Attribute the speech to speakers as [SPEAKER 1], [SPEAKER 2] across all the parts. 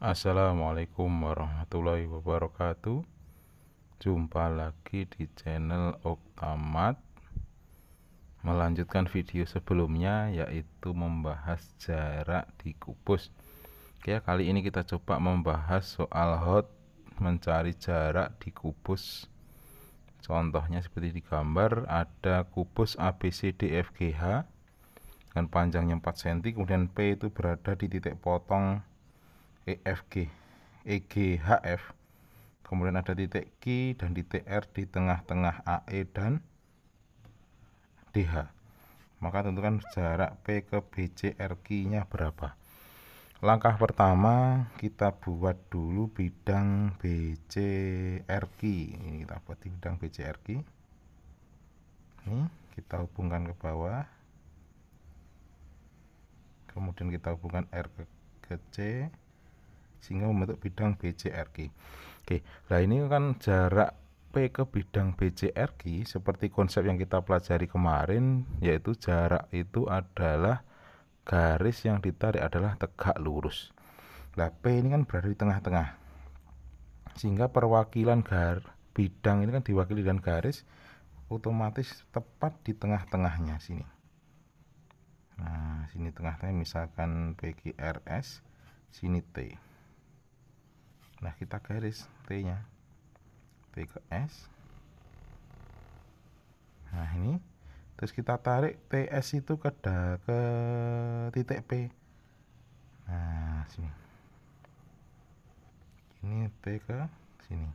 [SPEAKER 1] Assalamualaikum warahmatullahi wabarakatuh Jumpa lagi di channel Oktamat Melanjutkan video sebelumnya yaitu membahas jarak di kubus Oke ya, kali ini kita coba membahas soal hot mencari jarak di kubus Contohnya seperti di gambar ada kubus ABCDFGH dengan panjangnya 4 cm kemudian P itu berada di titik potong EFG, EGHF, kemudian ada titik Q dan titik R di tengah-tengah AE dan DH. Maka tentukan jarak P ke BCR rq nya berapa. Langkah pertama kita buat dulu bidang BCR RQ. Ini kita buat bidang BCR RQ. Ini kita hubungkan ke bawah. Kemudian kita hubungkan R ke C sehingga membentuk bidang BCRG. Oke, nah ini kan jarak P ke bidang BCRG seperti konsep yang kita pelajari kemarin yaitu jarak itu adalah garis yang ditarik adalah tegak lurus. Nah, P ini kan berada di tengah-tengah. Sehingga perwakilan gar bidang ini kan diwakili dengan garis otomatis tepat di tengah-tengahnya sini. Nah, sini tengahnya tengah misalkan PQRS, sini T nah kita garis T nya T ke S nah ini terus kita tarik TS itu ke da, ke titik P nah sini ini T ke sini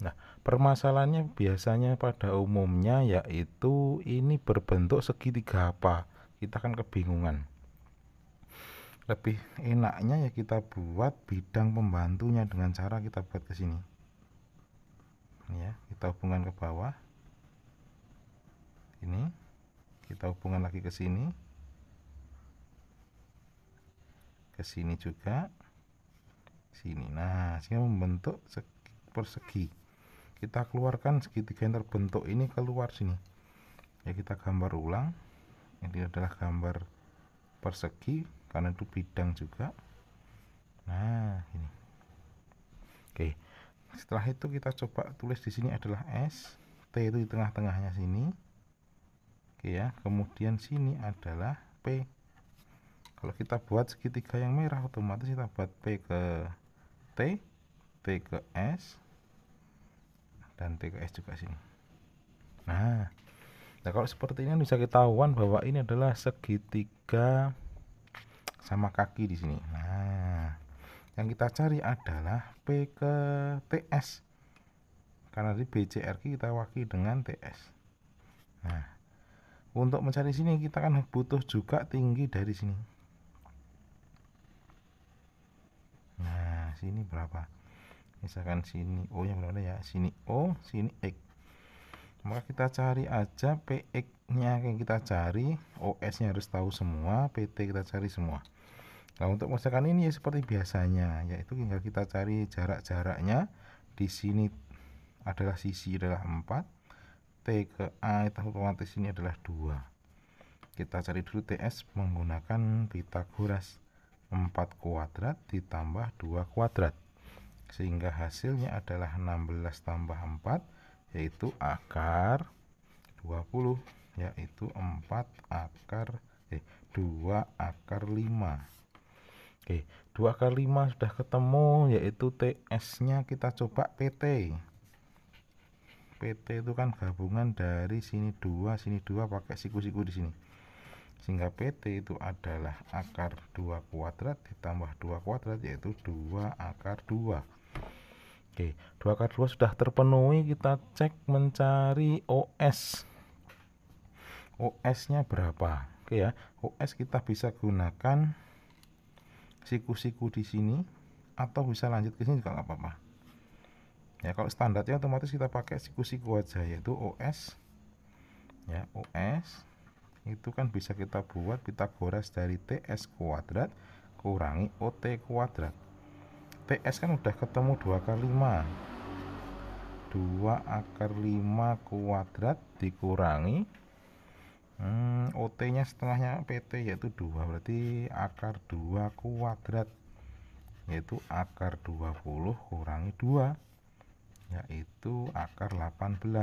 [SPEAKER 1] nah permasalahannya biasanya pada umumnya yaitu ini berbentuk segitiga apa kita akan kebingungan lebih enaknya ya kita buat bidang pembantunya dengan cara kita buat ke sini ya kita hubungan ke bawah ini kita hubungan lagi ke sini ke sini juga sini nah sehingga membentuk segi, persegi kita keluarkan segitiga yang terbentuk ini keluar sini ya kita gambar ulang ini adalah gambar persegi karena itu bidang juga nah ini oke setelah itu kita coba tulis di sini adalah S T itu di tengah-tengahnya sini oke ya kemudian sini adalah P kalau kita buat segitiga yang merah otomatis kita buat P ke T T ke S dan T ke S juga sini nah Nah, kalau seperti ini kan bisa ketahuan bahwa ini adalah segitiga sama kaki di sini. Nah, yang kita cari adalah P ke TS. Karena di bcr kita wakili dengan TS. Nah, untuk mencari sini kita kan butuh juga tinggi dari sini. Nah, sini berapa? Misalkan sini O yang berapa ya? Sini O, sini X. Maka kita cari aja PX-nya yang kita cari, OS-nya harus tahu semua, PT kita cari semua. Nah, untuk masakan ini ya seperti biasanya, yaitu tinggal kita cari jarak-jaraknya. Di sini adalah sisi adalah 4, T ke A itu otomatis ini adalah 2. Kita cari dulu TS menggunakan Pitagoras 4 kuadrat ditambah 2 kuadrat. Sehingga hasilnya adalah 16 tambah 4, yaitu akar 20, yaitu 4 akar, eh, 2 akar 5. Oke, dua ke 5 sudah ketemu yaitu TS-nya kita coba PT. PT itu kan gabungan dari sini dua sini dua pakai siku-siku di sini. Sehingga PT itu adalah akar dua kuadrat ditambah dua kuadrat yaitu dua akar dua Oke, dua akar dua sudah terpenuhi, kita cek mencari OS. OS-nya berapa? Oke ya, OS kita bisa gunakan siku-siku di sini atau bisa lanjut ke sini juga nggak apa-apa ya kalau standarnya otomatis kita pakai siku-siku aja yaitu OS ya OS itu kan bisa kita buat Pitagoras dari TS kuadrat kurangi OT kuadrat TS kan udah ketemu 2 kali 5 2 akar 5 kuadrat dikurangi Hmm, OT-nya setengahnya PT yaitu 2 berarti akar 2 kuadrat yaitu akar 20 kurangi 2 yaitu akar 18 3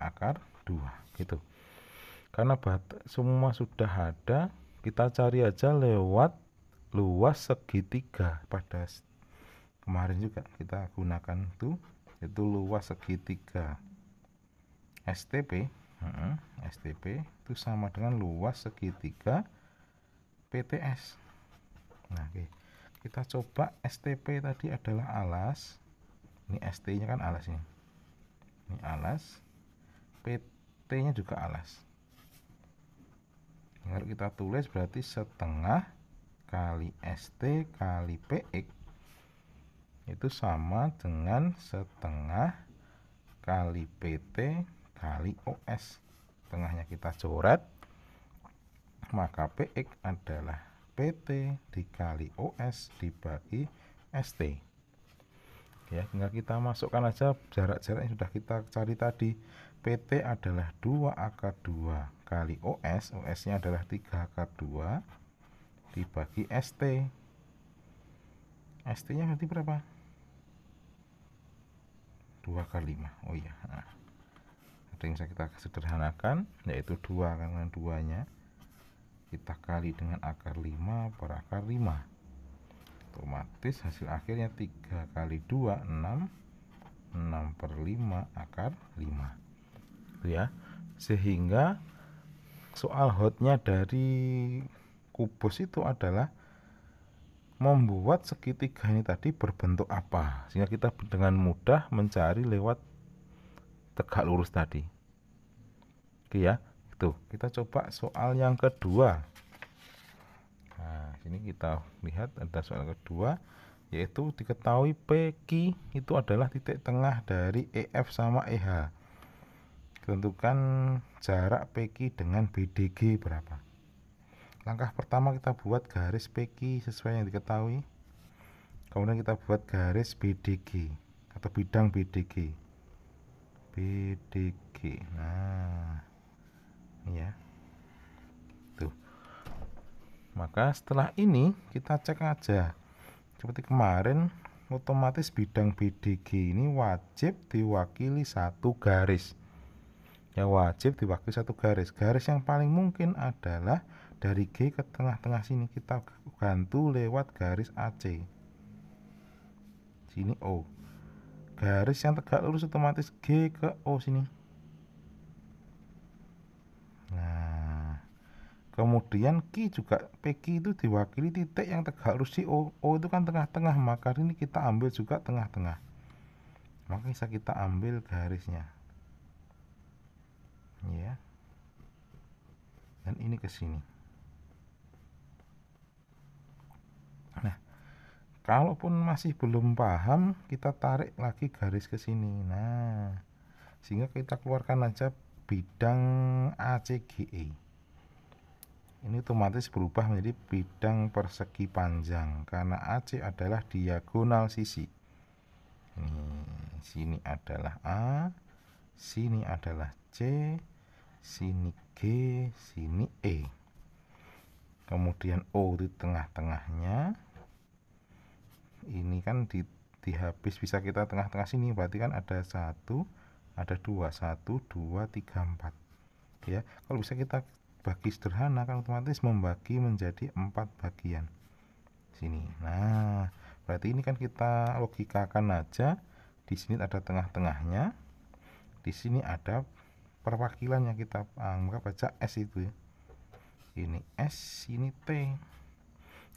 [SPEAKER 1] akar 2 gitu karena bat semua sudah ada kita cari aja lewat luas segitiga pada kemarin juga kita gunakan itu itu luas segitiga STP STP itu sama dengan luas segitiga PTS nah oke kita coba STP tadi adalah alas ini ST nya kan alas ini ini alas PT nya juga alas Lalu kita tulis berarti setengah kali ST kali PX itu sama dengan setengah kali PT kali OS tengahnya kita coret maka PX adalah PT dikali OS dibagi ST ya tinggal kita masukkan aja jarak-jarak yang sudah kita cari tadi PT adalah 2 AK2 kali OS OS nya adalah 3 AK2 dibagi ST ST nya nanti berapa 2 kali 5 oh iya nah yang ring kita sederhanakan yaitu dua karena duanya kita kali dengan akar 5 per akar 5 otomatis hasil akhirnya 3 kali 2 6 6 per 5 akar 5 gitu ya sehingga soal hotnya dari kubus itu adalah membuat segitiga ini tadi berbentuk apa sehingga kita dengan mudah mencari lewat tegak lurus tadi. Oke ya, itu kita coba soal yang kedua. Nah, sini kita lihat ada soal kedua yaitu diketahui PQ itu adalah titik tengah dari EF sama EH. Tentukan jarak PQ dengan BDG berapa. Langkah pertama kita buat garis PQ sesuai yang diketahui. Kemudian kita buat garis BDG atau bidang BDG. BDG nah ini ya tuh maka setelah ini kita cek aja seperti kemarin otomatis bidang BDG ini wajib diwakili satu garis ya wajib diwakili satu garis garis yang paling mungkin adalah dari G ke tengah-tengah sini kita gantu lewat garis AC sini O garis yang tegak lurus otomatis G ke O sini nah kemudian Q juga PQ itu diwakili titik yang tegak lurus di O O itu kan tengah-tengah maka ini kita ambil juga tengah-tengah maka bisa kita ambil garisnya ya dan ini ke sini kalaupun masih belum paham kita tarik lagi garis ke sini nah sehingga kita keluarkan aja bidang ACGE ini otomatis berubah menjadi bidang persegi panjang karena AC adalah diagonal sisi ini sini adalah A sini adalah C sini G sini E kemudian O di tengah-tengahnya ini kan di dihabis bisa kita tengah-tengah sini berarti kan ada satu ada dua satu dua tiga empat ya kalau bisa kita bagi sederhana kan otomatis membagi menjadi empat bagian sini nah berarti ini kan kita logikakan aja di sini ada tengah-tengahnya di sini ada perwakilannya kita anggap aja S itu ya ini S ini T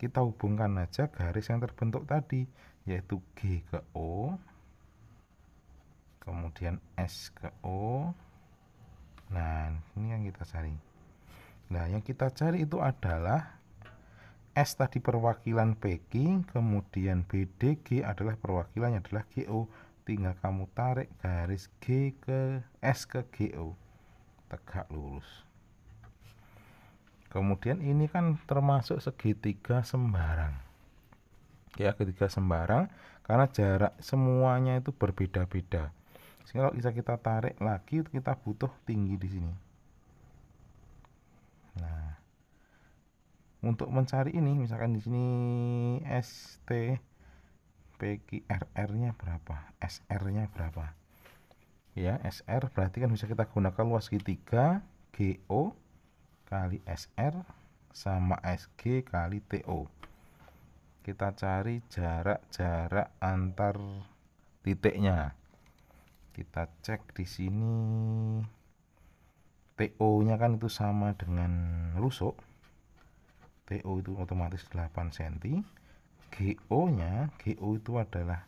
[SPEAKER 1] kita hubungkan aja garis yang terbentuk tadi yaitu G ke O kemudian S ke O nah ini yang kita cari nah yang kita cari itu adalah S tadi perwakilan PQ kemudian BDG adalah perwakilannya adalah GO tinggal kamu tarik garis G ke S ke GO tegak lurus Kemudian ini kan termasuk segitiga sembarang. Ya, segitiga sembarang karena jarak semuanya itu berbeda-beda. Sehingga kalau bisa kita tarik lagi kita butuh tinggi di sini. Nah, untuk mencari ini misalkan di sini ST PQRR-nya berapa? SR-nya berapa? Ya, SR berarti kan bisa kita gunakan luas segitiga GO kali SR sama SG kali TO kita cari jarak-jarak antar titiknya kita cek di sini TO nya kan itu sama dengan rusuk TO itu otomatis 8 cm GO nya GO itu adalah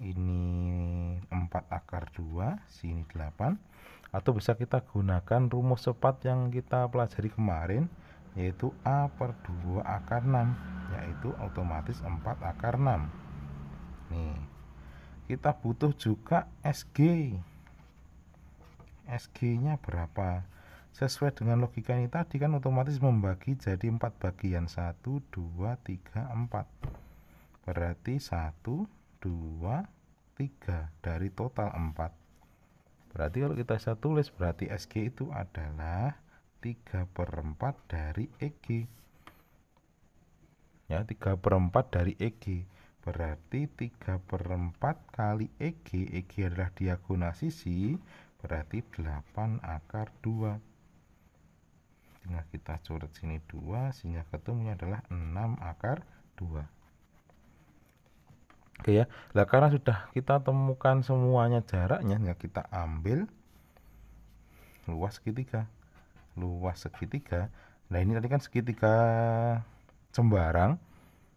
[SPEAKER 1] ini 4 akar 2 sini 8 atau bisa kita gunakan rumus cepat yang kita pelajari kemarin yaitu A per 2 akar 6 yaitu otomatis 4 akar 6 nih kita butuh juga SG SG nya berapa sesuai dengan logika ini tadi kan otomatis membagi jadi 4 bagian 1, 2, 3, 4 berarti 1, 2, 3 dari total 4 Berarti kalau kita bisa tulis berarti SG itu adalah 3 per 4 dari EG. Ya, 3 per 4 dari EG. Berarti 3 per 4 kali EG, EG adalah diagonal sisi, berarti 8 akar 2. Tinggal kita coret sini 2, sehingga ketemunya adalah 6 akar 2. Oke ya. Nah, karena sudah kita temukan semuanya jaraknya, ya kita ambil luas segitiga. Luas segitiga. Nah, ini tadi kan segitiga sembarang.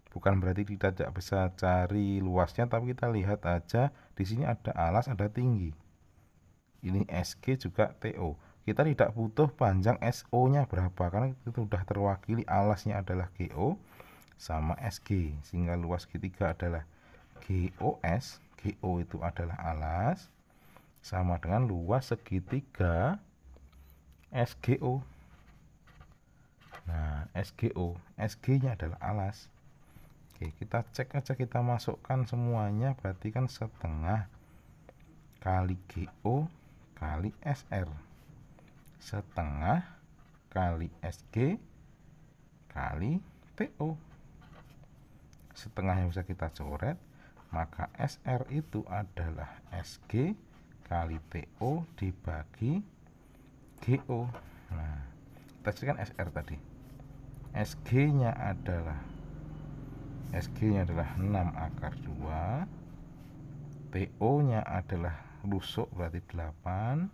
[SPEAKER 1] Bukan berarti kita tidak bisa cari luasnya, tapi kita lihat aja di sini ada alas, ada tinggi. Ini SG juga TO. Kita tidak butuh panjang SO-nya berapa karena itu sudah terwakili alasnya adalah GO sama SG sehingga luas segitiga adalah GOS GO itu adalah alas sama dengan luas segitiga SGO nah SGO SG nya adalah alas Oke kita cek aja kita masukkan semuanya berarti kan setengah kali GO kali SR setengah kali SG kali TO, setengah yang bisa kita coret maka SR itu adalah SG kali TO dibagi GO nah kita kan SR tadi SG nya adalah SG nya adalah 6 akar 2 TO nya adalah rusuk berarti 8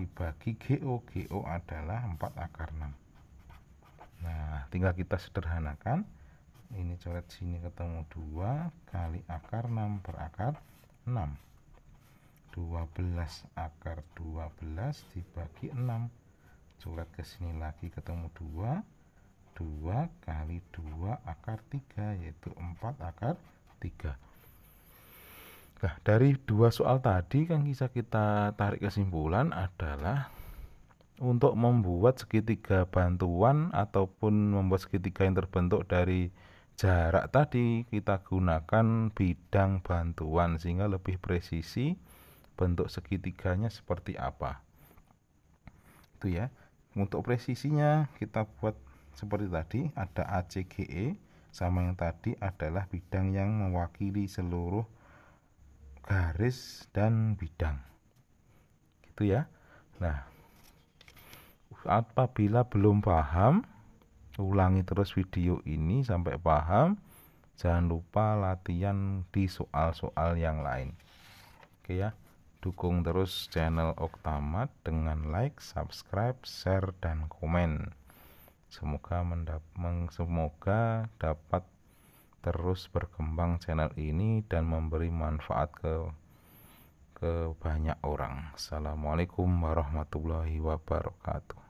[SPEAKER 1] dibagi GO GO adalah 4 akar 6 nah tinggal kita sederhanakan ini coret sini ketemu 2 kali akar 6 per akar 6 12 akar 12 dibagi 6 coret ke sini lagi ketemu 2 2 kali 2 akar 3 yaitu 4 akar 3 Nah dari dua soal tadi kan bisa kita tarik kesimpulan adalah untuk membuat segitiga bantuan ataupun membuat segitiga yang terbentuk dari jarak tadi kita gunakan bidang bantuan sehingga lebih presisi bentuk segitiganya seperti apa itu ya untuk presisinya kita buat seperti tadi ada ACGE sama yang tadi adalah bidang yang mewakili seluruh garis dan bidang gitu ya nah apabila belum paham ulangi terus video ini sampai paham jangan lupa latihan di soal-soal yang lain oke ya dukung terus channel Oktamat dengan like, subscribe, share dan komen. Semoga mendap semoga dapat terus berkembang channel ini dan memberi manfaat ke ke banyak orang. Assalamualaikum warahmatullahi wabarakatuh.